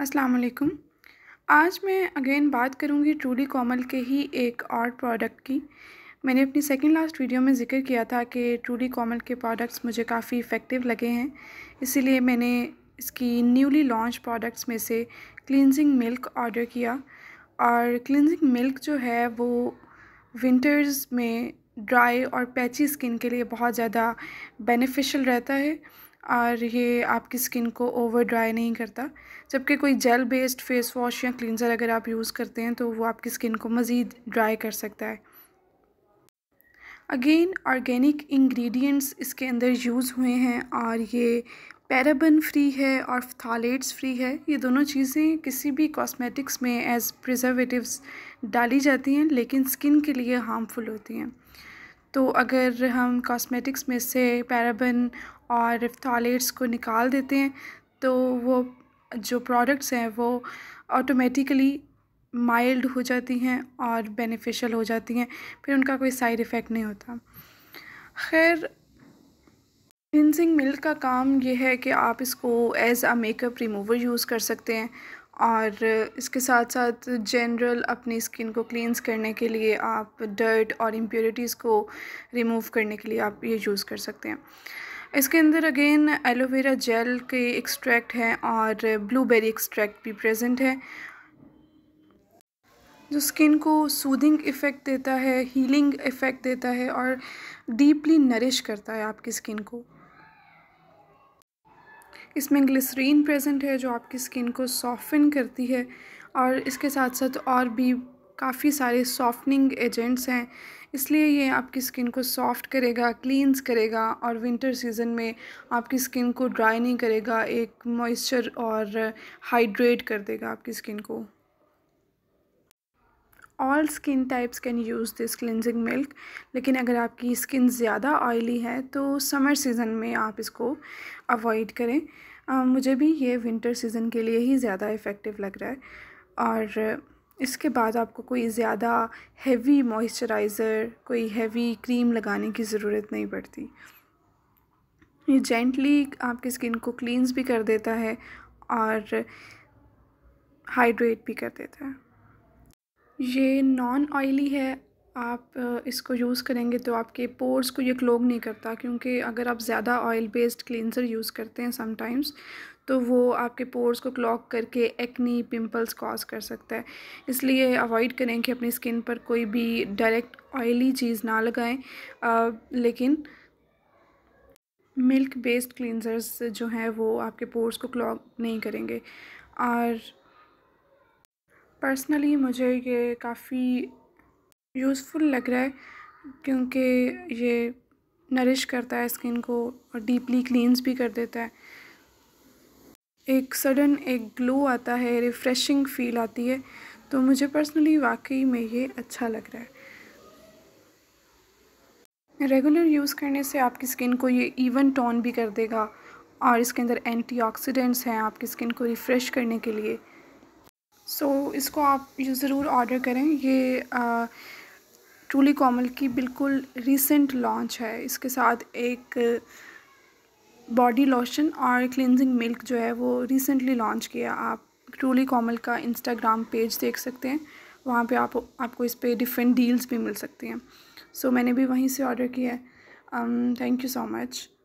अस्सलाम वालेकुम आज मैं अगेन बात करूँगी ट्रूली कॉमल के ही एक और प्रोडक्ट की मैंने अपनी सेकेंड लास्ट वीडियो में ज़िक्र किया था कि ट्रूली कॉमल के प्रोडक्ट्स मुझे काफ़ी इफ़ेक्टिव लगे हैं इसीलिए मैंने इसकी न्यूली लॉन्च प्रोडक्ट्स में से क्लिनजिंग मिल्क ऑर्डर किया और क्लिनजिंग मिल्क जो है वो विंटर्स में ड्राई और पैची स्किन के लिए बहुत ज़्यादा बेनिफिशियल रहता है और ये आपकी स्किन को ओवर ड्राई नहीं करता जबकि कोई जेल बेस्ड फेस वॉश या क्लिनज़र अगर आप यूज़ करते हैं तो वो आपकी स्किन को मज़ीद ड्राई कर सकता है अगेन ऑर्गेनिक इंग्रेडिएंट्स इसके अंदर यूज़ हुए हैं और ये पैराबन फ्री है और थालेट्स फ्री है ये दोनों चीज़ें किसी भी कॉस्मेटिक्स में एज प्रिजर्वेटिव्स डाली जाती हैं लेकिन स्किन के लिए हार्मफुल होती हैं तो अगर हम कॉस्मेटिक्स में से पैराबन और रिफ्थॉलेट्स को निकाल देते हैं तो वो जो प्रोडक्ट्स हैं वो ऑटोमेटिकली माइल्ड हो जाती हैं और बेनिफिशियल हो जाती हैं फिर उनका कोई साइड इफ़ेक्ट नहीं होता खैर क्लिनजिंग मिल्क का काम यह है कि आप इसको as a makeup remover use कर सकते हैं और इसके साथ साथ जनरल अपनी स्किन को क्लींस करने के लिए आप डर्ट और इम्प्योरिटीज़ को रिमूव करने के लिए आप ये यूज़ कर सकते हैं इसके अंदर अगेन एलोवेरा जेल के एक्सट्रैक्ट हैं और ब्लूबेरी एक्सट्रैक्ट भी प्रेजेंट है जो स्किन को सूदिंग इफ़ेक्ट देता है हीलिंग इफ़ेक्ट देता है और डीपली नरिश करता है आपकी स्किन को इसमें ग्लिसरीन प्रेजेंट है जो आपकी स्किन को सॉफ्टन करती है और इसके साथ साथ और भी काफ़ी सारे सॉफ्टनिंग एजेंट्स हैं इसलिए ये आपकी स्किन को सॉफ्ट करेगा क्लींस करेगा और विंटर सीज़न में आपकी स्किन को ड्राई नहीं करेगा एक मॉइस्चर और हाइड्रेट कर देगा आपकी स्किन को all skin types can use this cleansing milk लेकिन अगर आपकी स्किन ज़्यादा ऑयली है तो समर सीज़न में आप इसको अवॉइड करें आ, मुझे भी ये विंटर सीज़न के लिए ही ज़्यादा इफ़ेक्टिव लग रहा है और इसके बाद आपको कोई ज़्यादा हैवी मॉइस्चराइज़र कोई हैवी क्रीम लगाने की ज़रूरत नहीं पड़ती ये जेंटली आपकी स्किन को क्लींस भी कर देता है और हाइड्रेट भी कर देता है ये नॉन ऑयली है आप इसको यूज़ करेंगे तो आपके पोर्स को ये क्लोग नहीं करता क्योंकि अगर आप ज़्यादा ऑयल बेस्ड क्लिनज़र यूज़ करते हैं समटाइम्स तो वो आपके पोर्स को क्लॉक करके एक्नी पिंपल्स कॉज कर सकता है इसलिए अवॉइड करें कि अपनी स्किन पर कोई भी डायरेक्ट ऑयली चीज़ ना लगाएं आ, लेकिन मिल्क बेस्ड क्लिनजर्स जो हैं वो आपके पोर्स को क्लॉक नहीं करेंगे और पर्सनली मुझे ये काफ़ी यूज़फुल लग रहा है क्योंकि ये नरिश करता है स्किन को और डीपली क्लींस भी कर देता है एक सडन एक ग्लो आता है रिफ़्रेशिंग फील आती है तो मुझे पर्सनली वाकई में ये अच्छा लग रहा है रेगुलर यूज़ करने से आपकी स्किन को ये इवन टोन भी कर देगा और इसके अंदर एंटीऑक्सीडेंट्स हैं आपकी स्किन को रिफ़्रेश करने के लिए सो so, इसको आप ज़रूर ऑर्डर करें ये आ, ट्रूली कॉमल की बिल्कुल रीसेंट लॉन्च है इसके साथ एक बॉडी लोशन और क्लिनजिंग मिल्क जो है वो रिसेंटली लॉन्च किया आप ट्रूली कॉमल का इंस्टाग्राम पेज देख सकते हैं वहाँ पे आप आपको इस पर डिफरेंट डील्स भी मिल सकती हैं सो so, मैंने भी वहीं से ऑर्डर किया है थैंक यू सो मच